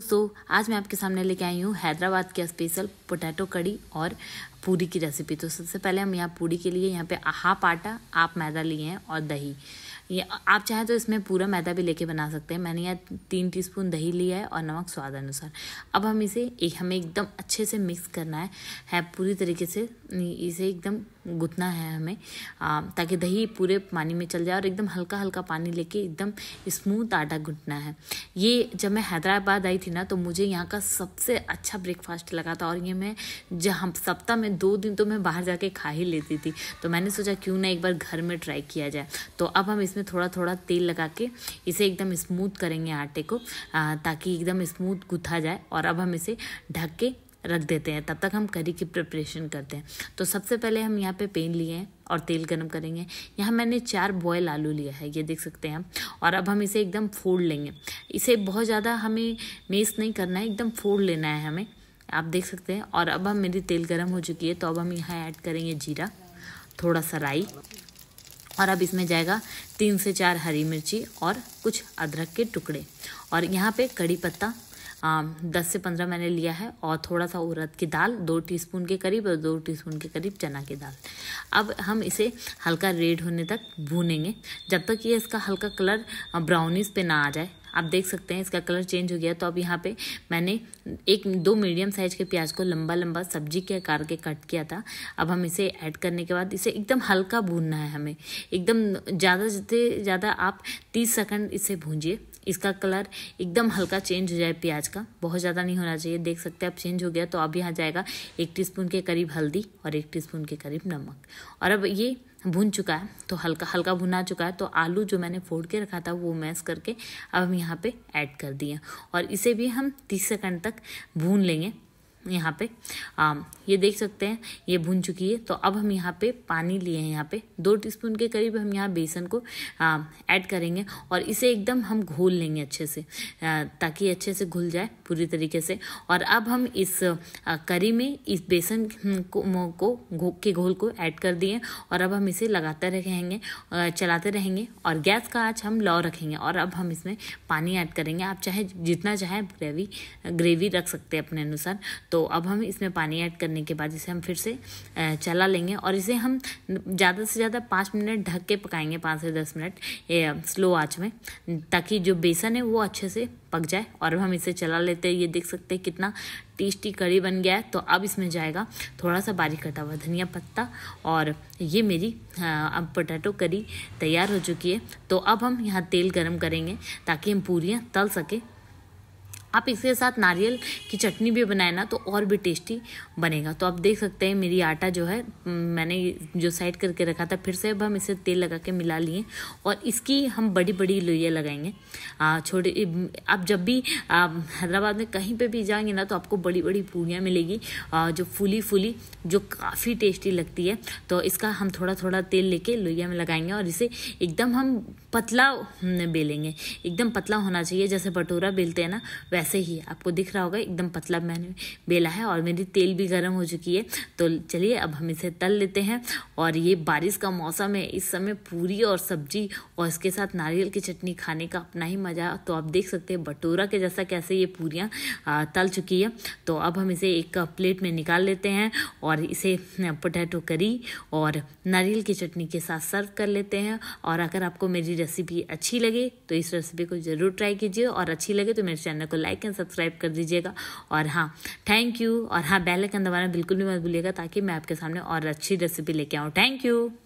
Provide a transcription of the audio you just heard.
दोस्तों आज मैं आपके सामने लेके आई हूँ हैदराबाद की स्पेशल पोटैटो कड़ी और पूरी की रेसिपी तो सबसे पहले हम यहाँ पूरी के लिए यहाँ पे हाफ आटा आप मैदा लिए हैं और दही ये आप चाहें तो इसमें पूरा मैदा भी लेके बना सकते हैं मैंने यहाँ तीन टीस्पून दही लिया है और नमक स्वाद अनुसार अब हम इसे एक हमें एकदम अच्छे से मिक्स करना है, है पूरी तरीके से इसे एकदम गुथना है हमें आ, ताकि दही पूरे पानी में चल जाए और एकदम हल्का हल्का पानी लेके एकदम स्मूथ आटा घुटना है ये जब मैं हैदराबाद आई थी ना तो मुझे यहाँ का सबसे अच्छा ब्रेकफास्ट लगा था और ये मैं जहाँ सप्ताह में दो दिन तो मैं बाहर जाके खा ही लेती थी तो मैंने सोचा क्यों ना एक बार घर में ट्राई किया जाए तो अब हम इसमें थोड़ा थोड़ा तेल लगा के इसे एकदम स्मूथ करेंगे आटे को ताकि एकदम स्मूथ गुथा जाए और अब हम इसे ढक के रख देते हैं तब तक हम करी की प्रिपरेशन करते हैं तो सबसे पहले हम यहाँ पे पेन लिए हैं और तेल गर्म करेंगे यहाँ मैंने चार बॉयल आलू लिया है ये देख सकते हैं हम और अब हम इसे एकदम फोड़ लेंगे इसे बहुत ज़्यादा हमें मेस नहीं करना है एकदम फोड़ लेना है हमें आप देख सकते हैं और अब हम मेरी तेल गर्म हो चुकी है तो अब हम यहाँ ऐड करेंगे जीरा थोड़ा सा राई और अब इसमें जाएगा तीन से चार हरी मिर्ची और कुछ अदरक के टुकड़े और यहाँ पे कड़ी पत्ता दस से पंद्रह मैंने लिया है और थोड़ा सा उड़द की दाल दो टीस्पून के करीब और दो टीस्पून के करीब चना की दाल अब हम इसे हल्का रेड होने तक भूनेंगे जब तक ये इसका हल्का कलर ब्राउनिश पे ना आ जाए आप देख सकते हैं इसका कलर चेंज हो गया तो अब यहाँ पे मैंने एक दो मीडियम साइज के प्याज को लंबा लंबा सब्जी के आकार के कट किया था अब हम इसे ऐड करने के बाद इसे एकदम हल्का भूनना है हमें एकदम ज़्यादा से ज़्यादा आप तीस सेकंड इसे भूंजिए इसका कलर एकदम हल्का चेंज हो जाए प्याज का बहुत ज़्यादा नहीं होना चाहिए देख सकते हैं अब चेंज हो गया तो अब यहाँ जाएगा एक टीस्पून के करीब हल्दी और एक टीस्पून के करीब नमक और अब ये भून चुका है तो हल्का हल्का भुना चुका है तो आलू जो मैंने फोड़ के रखा था वो मैश करके अब हम यहाँ पे ऐड कर दिए और इसे भी हम तीस सेकंड तक भून लेंगे यहाँ पे आ, ये देख सकते हैं ये भुन चुकी है तो अब हम यहाँ पे पानी लिए हैं यहाँ पे दो टीस्पून के करीब हम यहाँ बेसन को ऐड करेंगे और इसे एकदम हम घोल लेंगे अच्छे से आ, ताकि अच्छे से घुल जाए पूरी तरीके से और अब हम इस आ, करी में इस बेसन को, को घो के घोल को ऐड कर दिए और अब हम इसे लगाते रहेंगे चलाते रहेंगे और गैस का आँच हम लॉ रखेंगे और अब हम इसमें पानी ऐड करेंगे आप चाहे जितना चाहे ग्रेवी ग्रेवी रख सकते हैं अपने अनुसार तो तो अब हम इसमें पानी ऐड करने के बाद इसे हम फिर से चला लेंगे और इसे हम ज़्यादा से ज़्यादा पाँच मिनट ढक के पकाएंगे पाँच से दस मिनट स्लो आँच में ताकि जो बेसन है वो अच्छे से पक जाए और हम इसे चला लेते हैं ये देख सकते हैं कितना टेस्टी कड़ी बन गया है तो अब इसमें जाएगा थोड़ा सा बारीक कटा हुआ धनिया पत्ता और ये मेरी अब पोटैटो करी तैयार हो चुकी है तो अब हम यहाँ तेल गरम करेंगे ताकि हम पूरियाँ तल सकें आप इसके साथ नारियल की चटनी भी बनाए ना तो और भी टेस्टी बनेगा तो आप देख सकते हैं मेरी आटा जो है मैंने जो साइड करके रखा था फिर से अब हम इसे तेल लगा के मिला लिए और इसकी हम बड़ी बड़ी लोइया लगाएंगे छोटे आप जब भी हैदराबाद में कहीं पे भी जाएंगे ना तो आपको बड़ी बड़ी पूड़ियाँ मिलेगी आ, जो फूली फूली जो काफ़ी टेस्टी लगती है तो इसका हम थोड़ा थोड़ा तेल लेके लोइया में लगाएंगे और इसे एकदम हम पतला बेलेंगे एकदम पतला होना चाहिए जैसे भटूरा बेलते हैं ना वैसे ऐसे ही आपको दिख रहा होगा एकदम पतला मैंने बेला है और मेरी तेल भी गर्म हो चुकी है तो चलिए अब हम इसे तल लेते हैं और ये बारिश का मौसम है इस समय पूरी और सब्जी और इसके साथ नारियल की चटनी खाने का अपना ही मज़ा तो आप देख सकते हैं बटोरा के जैसा कैसे ये पूरियाँ तल चुकी है तो अब हम इसे एक प्लेट में निकाल लेते हैं और इसे पोटैटो करी और नारियल की चटनी के साथ सर्व कर लेते हैं और अगर आपको मेरी रेसिपी अच्छी लगे तो इस रेसिपी को ज़रूर ट्राई कीजिए और अच्छी लगे तो मेरे चैनल को लाइक एंड सब्सक्राइब कर दीजिएगा और हाँ थैंक यू और हाँ बेल आइकन दबाना बिल्कुल भी मत भूलिएगा ताकि मैं आपके सामने और अच्छी रेसिपी लेके आऊँ थैंक यू